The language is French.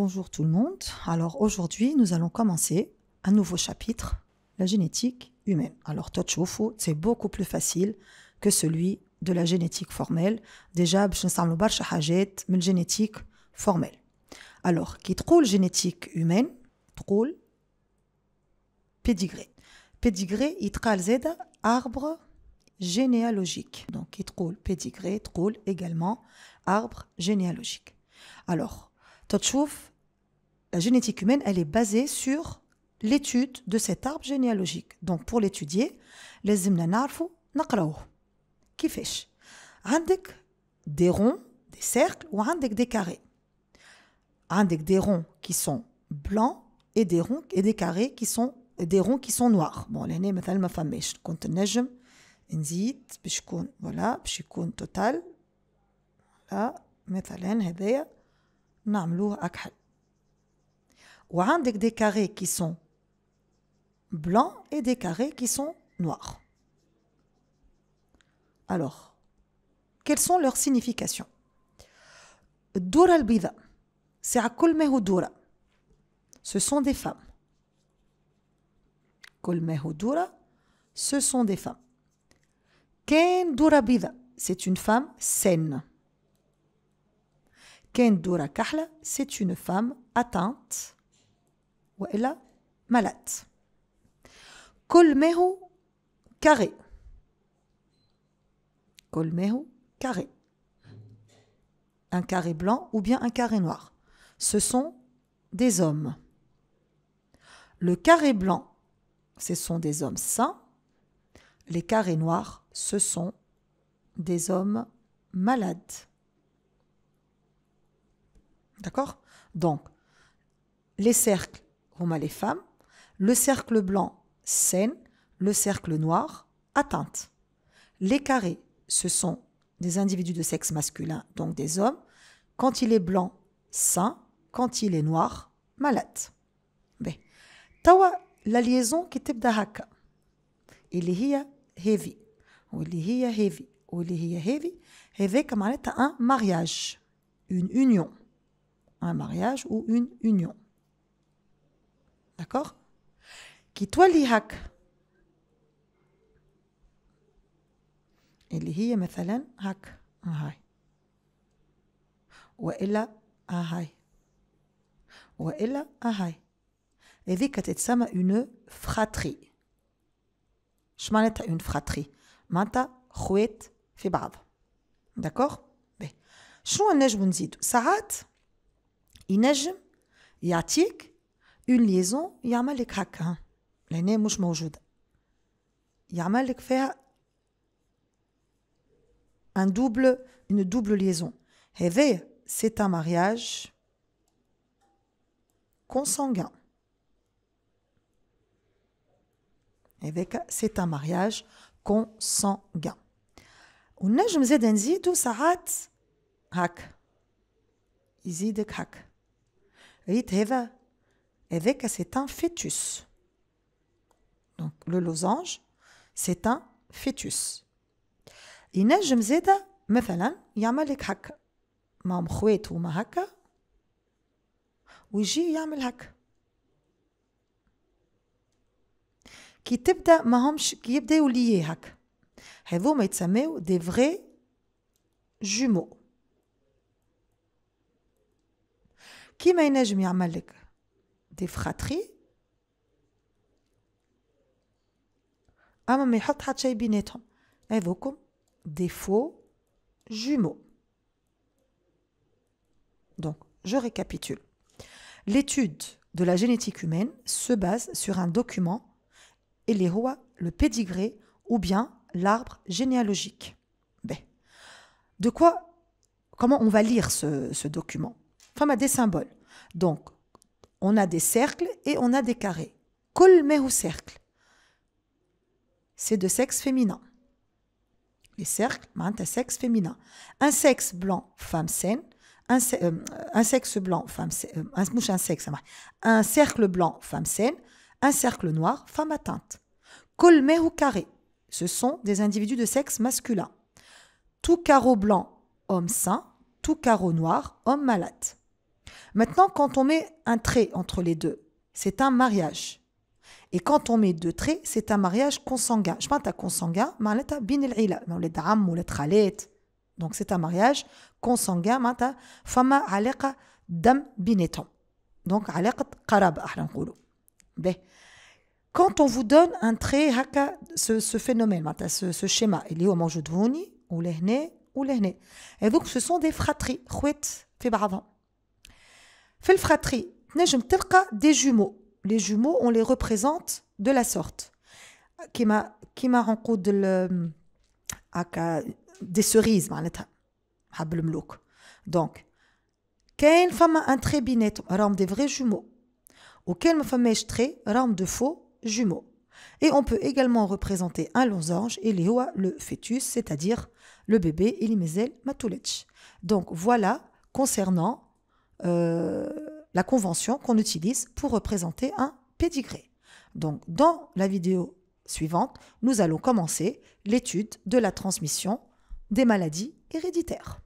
Bonjour tout le monde. Alors aujourd'hui, nous allons commencer un nouveau chapitre, la génétique humaine. Alors Tochofu, c'est beaucoup plus facile que celui de la génétique formelle. Déjà, je ne pas hajet, mais génétique formelle. Alors, qui trouve génétique humaine, trouve pédigré. Pédigré, il Z, arbre généalogique. Donc, qui trouve pédigré, trouve également arbre généalogique. Alors, Totchouf, la génétique humaine, elle est basée sur l'étude de cet arbre généalogique. Donc, pour l'étudier, les narfou naqraouh. Kifish. Andek des ronds, des cercles ou andek des carrés. Andek des ronds qui sont blancs et des ronds et des carrés qui sont des ronds qui sont noirs. Bon, l'année, مثلا ما فماش كنت نجم نزيد مثلا هذايا ou, on a des carrés qui sont blancs et des carrés qui sont noirs. Alors, quelles sont leurs significations Dura c'est à Ce sont des femmes. Kul ce sont des femmes. Ken Durabida, c'est une femme saine. Kendura Kahla, c'est une femme atteinte ou elle a malade. Kolmehu carré. Kolmehu carré. Un carré blanc ou bien un carré noir. Ce sont des hommes. Le carré blanc, ce sont des hommes sains. Les carrés noirs, ce sont des hommes malades. D'accord Donc, les cercles, on les femmes. Le cercle blanc, saine, Le cercle noir, atteinte. Les carrés, ce sont des individus de sexe masculin, donc des hommes. Quand il est blanc, sain. Quand il est noir, malade. mais ben, Tawa, la liaison qui تبدا il y a heavy y a heavy heavy avec un mariage une union un mariage ou une union. D'accord Qui toi l'ihak Il y a un hak. Ou illa ahai. Ou illa ahai. Et dit que tu as une fratrie. Je une fratrie. Manta, chouette, fibab. D'accord Mais, je m'en ai Saat, neige y attique une liaison il a mal les kra les il a mal de faire un double une double liaison rêve c'est un mariage consanguin sangguin avec c'est un mariage consanguin sangguin ou ne je me tout ça avec c'est un fœtus. Donc, le losange, c'est un fœtus. ينجم زادة مثلا يعمل لك هكا مع مخوات وما هكا ويجي يعمل هكا Qui تبدا ماهمش يبداو un des vrais jumeaux. jumeaux. Donc, je récapitule. L'étude de la génétique humaine se base sur un document, et les rois, le pédigré ou bien l'arbre généalogique. Ben, de quoi Comment on va lire ce document femme a des symboles. Donc, on a des cercles et on a des carrés. Colmer ou cercle, c'est de sexe féminin. Les cercles, c'est un sexe féminin. Un sexe blanc, femme saine. Un, euh, sexe blanc, femme saine. Euh, un, un sexe, un cercle blanc, femme saine. Un cercle noir, femme atteinte. Colmer ou carré, ce sont des individus de sexe masculin. Tout carreau blanc, homme sain. Tout carreau noir, homme malade. Maintenant, quand on met un trait entre les deux, c'est un mariage. Et quand on met deux traits, c'est un mariage consanguin. Je parle de consanguin, معناتها بين les ولاد ou les Donc c'est un mariage consanguin fama dam Donc علاقة قرابة mariage consanguin. Quand on vous donne un trait haka, ce, ce phénomène ce, schéma اللي ou موجود هوني ou هنا ولا ce sont des fratries، fait bravant. Fait le fratrie. des jumeaux. Les jumeaux, on les représente de la sorte. Qui m'a rencontré de des cerises, malata. Donc, quelle femme un trait binette, rame des vrais jumeaux. Ou quelle femme est très rame de faux jumeaux. Et on peut également représenter un losange et le fœtus, c'est-à-dire le bébé, Elimezel Matulech. Donc voilà concernant euh, la convention qu'on utilise pour représenter un pédigré. Donc, dans la vidéo suivante, nous allons commencer l'étude de la transmission des maladies héréditaires.